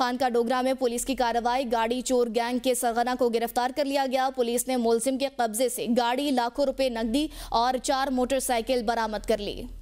खान का डोगरा में पुलिस की कार्रवाई गाड़ी चोर गैंग के सरगना को गिरफ्तार कर लिया गया पुलिस ने मुलसिम के कब्जे से गाड़ी लाखों रुपए नकदी और चार मोटरसाइकिल बरामद कर ली